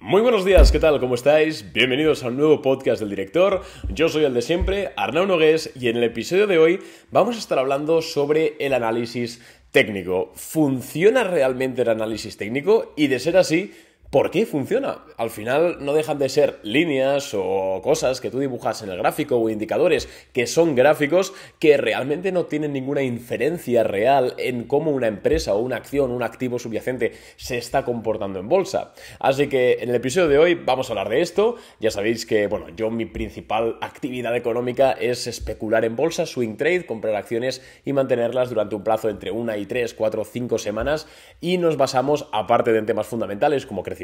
Muy buenos días, ¿qué tal? ¿Cómo estáis? Bienvenidos al nuevo podcast del director. Yo soy el de siempre, Arnau Nogués, y en el episodio de hoy vamos a estar hablando sobre el análisis técnico. ¿Funciona realmente el análisis técnico? Y de ser así, ¿Por qué funciona? Al final no dejan de ser líneas o cosas que tú dibujas en el gráfico o indicadores que son gráficos que realmente no tienen ninguna inferencia real en cómo una empresa o una acción, un activo subyacente se está comportando en bolsa. Así que en el episodio de hoy vamos a hablar de esto. Ya sabéis que, bueno, yo mi principal actividad económica es especular en bolsa, swing trade, comprar acciones y mantenerlas durante un plazo entre una y tres, cuatro, cinco semanas y nos basamos, aparte de en temas fundamentales como crecimiento,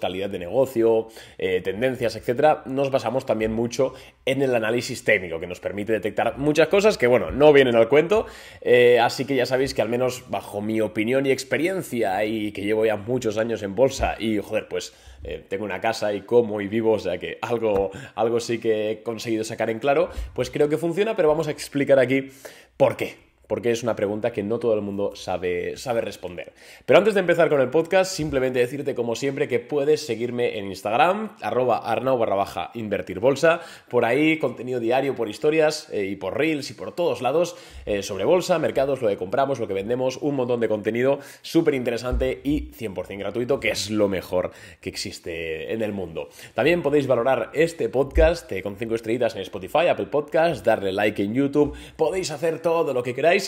calidad de negocio, eh, tendencias, etcétera, nos basamos también mucho en el análisis técnico, que nos permite detectar muchas cosas que, bueno, no vienen al cuento. Eh, así que ya sabéis que, al menos bajo mi opinión y experiencia, y que llevo ya muchos años en bolsa, y joder, pues eh, tengo una casa y como y vivo, o sea que algo, algo sí que he conseguido sacar en claro, pues creo que funciona, pero vamos a explicar aquí por qué porque es una pregunta que no todo el mundo sabe, sabe responder. Pero antes de empezar con el podcast, simplemente decirte como siempre que puedes seguirme en Instagram, arroba arnau barra baja invertir bolsa, por ahí contenido diario por historias eh, y por reels y por todos lados eh, sobre bolsa, mercados, lo que compramos, lo que vendemos, un montón de contenido súper interesante y 100% gratuito, que es lo mejor que existe en el mundo. También podéis valorar este podcast eh, con 5 estrellitas en Spotify, Apple Podcasts, darle like en YouTube, podéis hacer todo lo que queráis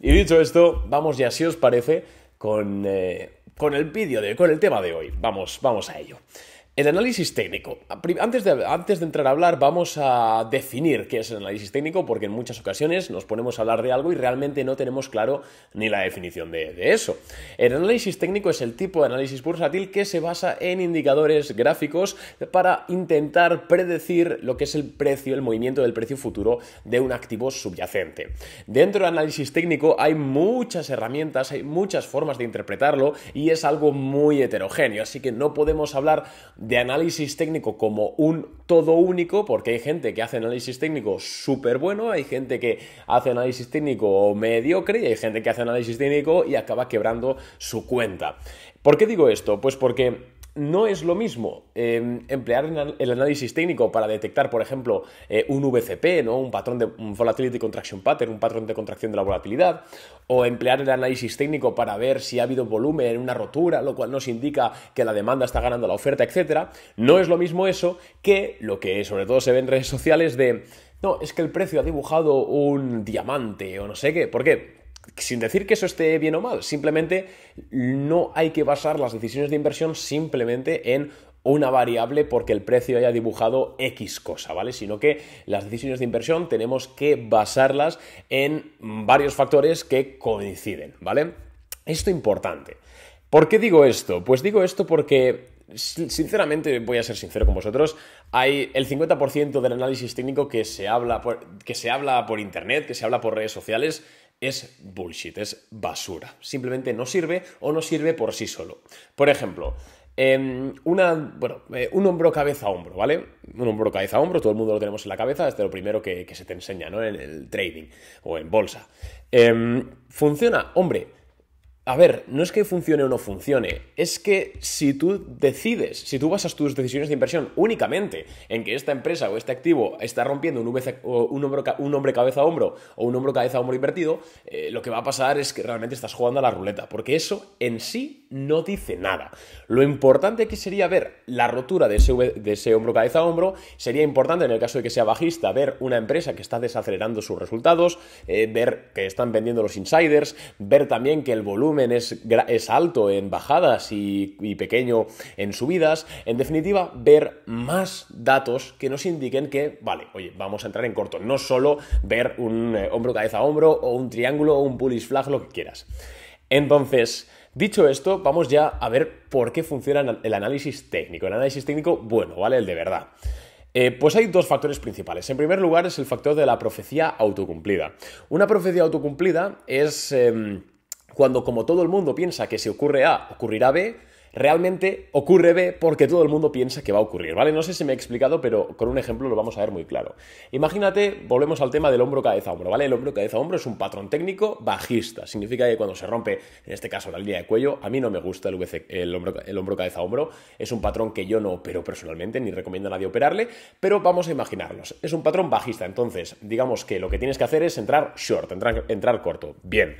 y dicho esto, vamos ya, si os parece, eh, con, el vídeo de, con el tema de hoy. Vamos, vamos a ello. El análisis técnico. Antes de, antes de, entrar a hablar, vamos a definir qué es el análisis técnico, porque en muchas ocasiones nos ponemos a hablar de algo y realmente no tenemos claro ni la definición de, de eso. El análisis técnico es el tipo de análisis bursátil que se basa en indicadores gráficos para intentar predecir lo que es el precio, el movimiento del precio futuro de un activo subyacente. Dentro del análisis técnico hay muchas herramientas, hay muchas formas de interpretarlo y es algo muy heterogéneo, así que no podemos hablar de análisis técnico como un todo único, porque hay gente que hace análisis técnico súper bueno, hay gente que hace análisis técnico mediocre y hay gente que hace análisis técnico y acaba quebrando su cuenta. ¿Por qué digo esto? Pues porque no es lo mismo em, emplear el análisis técnico para detectar, por ejemplo, eh, un VCP, ¿no? un patrón de volatility contraction pattern, un patrón de contracción de la volatilidad, o emplear el análisis técnico para ver si ha habido volumen en una rotura, lo cual nos indica que la demanda está ganando la oferta, etc. No es lo mismo eso que lo que sobre todo se ve en redes sociales de, no, es que el precio ha dibujado un diamante o no sé qué. ¿Por qué? sin decir que eso esté bien o mal, simplemente no hay que basar las decisiones de inversión simplemente en una variable porque el precio haya dibujado X cosa, ¿vale? Sino que las decisiones de inversión tenemos que basarlas en varios factores que coinciden, ¿vale? Esto es importante. ¿Por qué digo esto? Pues digo esto porque sinceramente, voy a ser sincero con vosotros, hay el 50% del análisis técnico que se, habla que se habla por internet, que se habla por redes sociales, es bullshit, es basura. Simplemente no sirve o no sirve por sí solo. Por ejemplo, em, una, eh, un hombro cabeza a hombro, ¿vale? Un hombro cabeza a hombro, todo el mundo lo tenemos en la cabeza, es de lo primero que, se te enseña, ¿no? En el trading o en bolsa. Em, funciona, hombre, a ver, no es que funcione o no funcione, es que si tú decides, si tú basas tus decisiones de inversión únicamente en que esta empresa o este activo está rompiendo un, un, hombre cabeza a hombro o un hombro cabeza a hombro invertido, eh, lo que va a pasar es que realmente estás jugando a la ruleta, porque eso en sí no dice nada. Lo importante aquí sería ver la rotura de ese, de ese hombro cabeza a hombro, sería importante en el caso de que sea bajista ver una empresa que está desacelerando sus resultados, eh, ver que están vendiendo los insiders, ver también que el volumen es, alto en bajadas y, pequeño en subidas. En definitiva, ver más datos que nos indiquen que, vale, oye, vamos a entrar en corto. No solo ver un eh, hombro cabeza a hombro o un triángulo o un bullish flag, lo que quieras. Entonces, Dicho esto, vamos ya a ver por qué funciona el análisis técnico. El análisis técnico, bueno, ¿vale? El de verdad. Eh, pues hay dos factores principales. En primer lugar es el factor de la profecía autocumplida. Una profecía autocumplida es... Em, cuando como todo el mundo piensa que si ocurre A, ocurrirá B, realmente ocurre B porque todo el mundo piensa que va a ocurrir, ¿vale? No sé si me he explicado, pero con un ejemplo lo vamos a ver muy claro. Imagínate, volvemos al tema del hombro cabeza hombro, ¿vale? El hombro cabeza hombro es un patrón técnico bajista, significa que cuando se rompe, en este caso la línea de cuello, a mí no me gusta el, hombro, el hombro cabeza hombro, es un patrón que yo no opero personalmente, ni recomiendo a nadie operarle, pero vamos a imaginarlos, es un patrón bajista, entonces digamos que lo que tienes que hacer es entrar short, entrar corto, bien.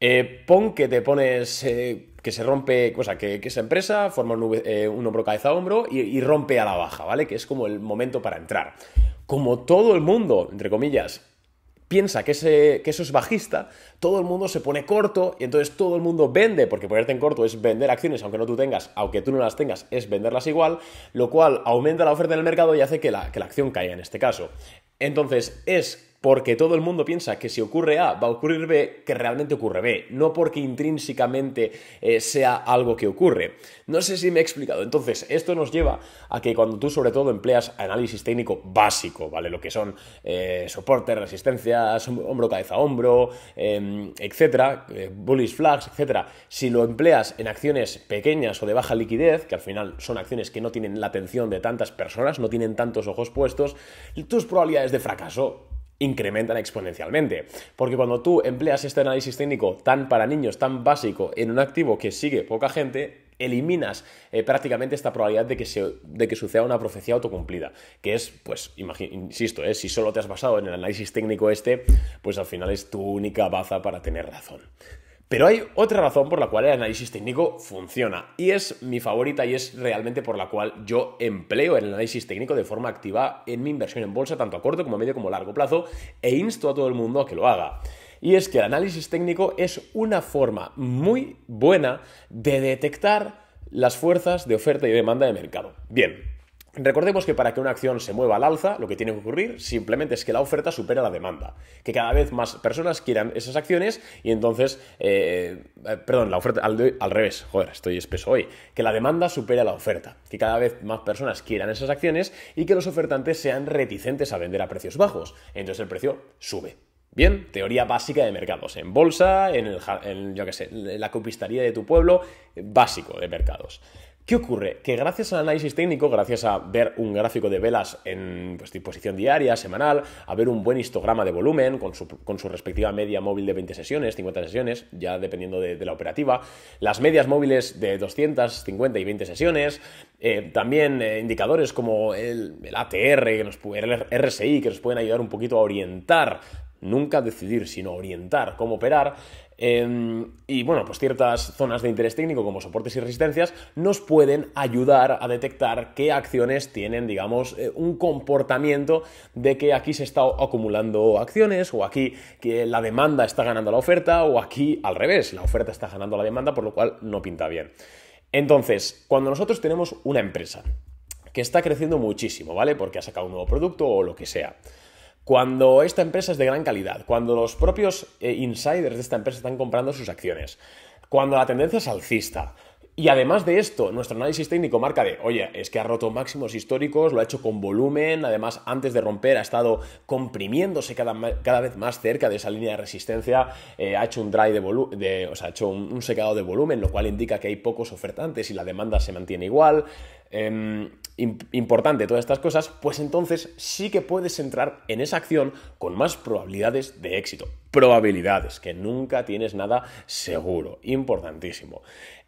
Eh, pon que te pones, eh, que se rompe, cosa que, esa empresa forma un, eh, hombro cabeza a hombro y, rompe a la baja, ¿vale? Que es como el momento para entrar. Como todo el mundo, entre comillas, piensa que, eso es bajista, todo el mundo se pone corto y entonces todo el mundo vende, porque ponerte en corto es vender acciones, aunque no tú tengas, aunque tú no las tengas, es venderlas igual, lo cual aumenta la oferta en el mercado y hace que la, que la acción caiga en este caso. Entonces es porque todo el mundo piensa que si ocurre A va a ocurrir B, que realmente ocurre B, no porque intrínsecamente eh, sea algo que ocurre. No sé si me he explicado. Entonces, esto nos lleva a que cuando tú sobre todo empleas análisis técnico básico, ¿vale? Lo que son eh, soporte, resistencia hombro, cabeza, hombro, em, etcétera, eh, bullish flags, etcétera, si lo empleas en acciones pequeñas o de baja liquidez, que al final son acciones que no tienen la atención de tantas personas, no tienen tantos ojos puestos, tus probabilidades de fracaso incrementan exponencialmente. Porque cuando tú empleas este análisis técnico tan para niños, tan básico, en un activo que sigue poca gente, eliminas eh, prácticamente esta probabilidad de que, suceda una profecía autocumplida, que es, pues, insisto, eh, si solo te has basado en el análisis técnico este, pues al final es tu única baza para tener razón. Pero hay otra razón por la cual el análisis técnico funciona y es mi favorita y es realmente por la cual yo empleo el análisis técnico de forma activa en mi inversión en bolsa, tanto a corto como a medio como a largo plazo, e insto a todo el mundo a que lo haga. Y es que el análisis técnico es una forma muy buena de detectar las fuerzas de oferta y demanda de mercado. Bien, Recordemos que para que una acción se mueva al alza, lo que tiene que ocurrir simplemente es que la oferta supera la demanda, que cada vez más personas quieran esas acciones y entonces, eh, eh, perdón, la oferta al, revés, joder, estoy espeso hoy, que la demanda supera la oferta, que cada vez más personas quieran esas acciones y que los ofertantes sean reticentes a vender a precios bajos, entonces el precio sube. Bien, teoría básica de mercados, en bolsa, en, el, yo sé, la copistería de tu pueblo, básico de mercados. ¿Qué ocurre? Que gracias al análisis técnico, gracias a ver un gráfico de velas en pues, disposición diaria, semanal, a ver un buen histograma de volumen con su, respectiva media móvil de 20 sesiones, 50 sesiones, ya dependiendo de, la operativa, las medias móviles de 250 y 20 sesiones, eh, también eh, indicadores como el, ATR, que nos, el RSI, que nos pueden ayudar un poquito a orientar nunca decidir, sino orientar cómo operar, Em, y bueno, pues ciertas zonas de interés técnico como soportes y resistencias nos pueden ayudar a detectar qué acciones tienen, digamos, eh, un comportamiento de que aquí se está acumulando acciones o aquí que la demanda está ganando la oferta o aquí al revés, la oferta está ganando la demanda, por lo cual no pinta bien. Entonces, cuando nosotros tenemos una empresa que está creciendo muchísimo, ¿vale? Porque ha sacado un nuevo producto o lo que sea cuando esta empresa es de gran calidad, cuando los propios eh, insiders de esta empresa están comprando sus acciones, cuando la tendencia es alcista, y además de esto, nuestro análisis técnico marca de, oye, es que ha roto máximos históricos, lo ha hecho con volumen, además antes de romper ha estado comprimiéndose cada, vez más cerca de esa línea de resistencia, eh, ha hecho un dry de, o sea, ha hecho un, secado de volumen, lo cual indica que hay pocos ofertantes y la demanda se mantiene igual. Em, importante todas estas cosas, pues entonces sí que puedes entrar en esa acción con más probabilidades de éxito. Probabilidades, que nunca tienes nada seguro. Importantísimo.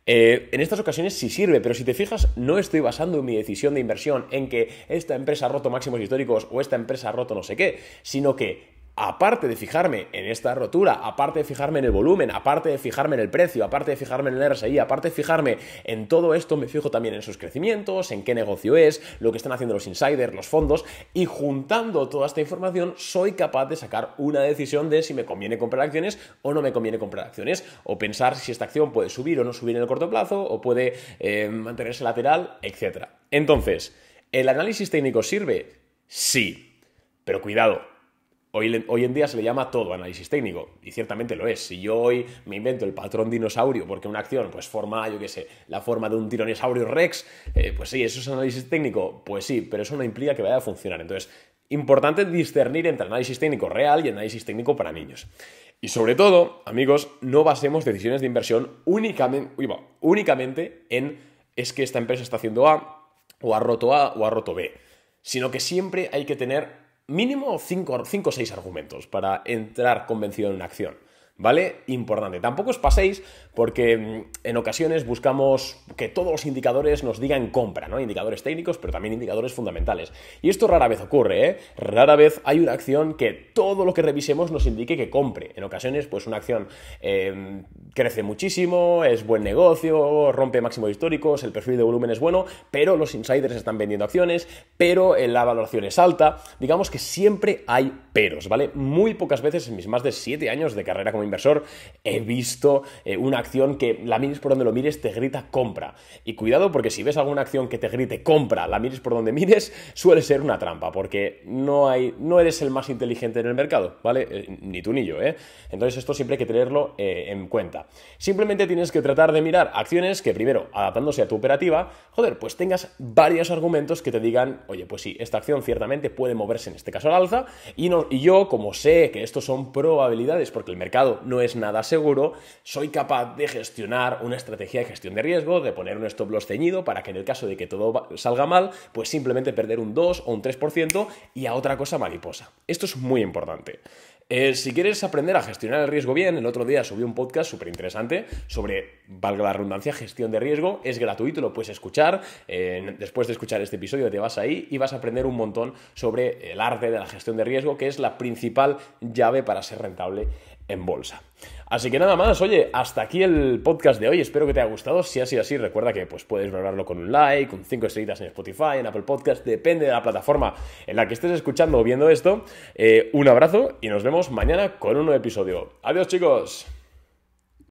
Eh, en estas ocasiones sí sirve, pero si te fijas, no estoy basando mi decisión de inversión en que esta empresa ha roto máximos históricos o esta empresa ha roto no sé qué, sino que aparte de fijarme en esta rotura, aparte de fijarme en el volumen, aparte de fijarme en el precio, aparte de fijarme en el RSI, aparte de fijarme en todo esto, me fijo también en sus crecimientos, en qué negocio es, lo que están haciendo los insiders, los fondos, y juntando toda esta información soy capaz de sacar una decisión de si me conviene comprar acciones o no me conviene comprar acciones, o pensar si esta acción puede subir o no subir en el corto plazo, o puede eh, mantenerse lateral, etc. Entonces, ¿el análisis técnico sirve? Sí, pero cuidado Hoy, en día se le llama todo análisis técnico, y ciertamente lo es. Si yo hoy me invento el patrón dinosaurio porque una acción pues forma, yo qué sé, la forma de un tiranosaurio rex, eh, pues sí, ¿eso es análisis técnico? Pues sí, pero eso no implica que vaya a funcionar. Entonces, importante discernir entre análisis técnico real y análisis técnico para niños. Y sobre todo, amigos, no basemos decisiones de inversión únicamente, únicamente en es que esta empresa está haciendo A, o ha roto A, o ha roto B, sino que siempre hay que tener mínimo cinco o seis argumentos para entrar convencido en una acción. ¿vale? Importante. Tampoco os paséis porque mm, en ocasiones buscamos que todos los indicadores nos digan compra, ¿no? Indicadores técnicos, pero también indicadores fundamentales. Y esto rara vez ocurre, ¿eh? Rara vez hay una acción que todo lo que revisemos nos indique que compre. En ocasiones, pues una acción em, crece muchísimo, es buen negocio, rompe máximos históricos, el perfil de volumen es bueno, pero los insiders están vendiendo acciones, pero eh, la valoración es alta. Digamos que siempre hay peros, ¿vale? Muy pocas veces en mis más de 7 años de carrera como inversor, he visto eh, una acción que la mires por donde lo mires, te grita compra. Y cuidado porque si ves alguna acción que te grite compra, la mires por donde mires, suele ser una trampa, porque no, hay, no eres el más inteligente en el mercado, ¿vale? Eh, ni tú ni yo, ¿eh? Entonces esto siempre hay que tenerlo eh, en cuenta. Simplemente tienes que tratar de mirar acciones que primero, adaptándose a tu operativa, joder, pues tengas varios argumentos que te digan, oye, pues sí, esta acción ciertamente puede moverse en este caso al alza, y, no, y yo, como sé que esto son probabilidades, porque el mercado no es nada seguro, soy capaz de gestionar una estrategia de gestión de riesgo, de poner un stop loss ceñido para que en el caso de que todo salga mal, pues simplemente perder un 2 o un 3% y a otra cosa mariposa. Esto es muy importante. Eh, si quieres aprender a gestionar el riesgo bien, el otro día subí un podcast súper interesante sobre, valga la redundancia, gestión de riesgo. Es gratuito, lo puedes escuchar. después de escuchar este episodio te vas ahí y vas a aprender un montón sobre el arte de la gestión de riesgo, que es la principal llave para ser rentable en bolsa. Así que nada más, oye, hasta aquí el podcast de hoy, espero que te haya gustado, si ha sido así recuerda que pues, puedes grabarlo con un like, con 5 estrellitas en Spotify, en Apple Podcast, depende de la plataforma en la que estés escuchando o viendo esto. Eh, un abrazo y nos vemos mañana con un nuevo episodio. Adiós chicos.